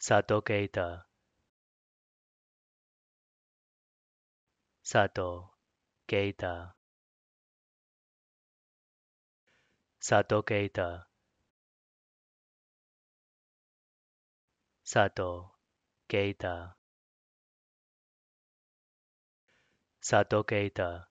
Sato Keita Sato Keita Sato Keita Sato Keita Sato Keita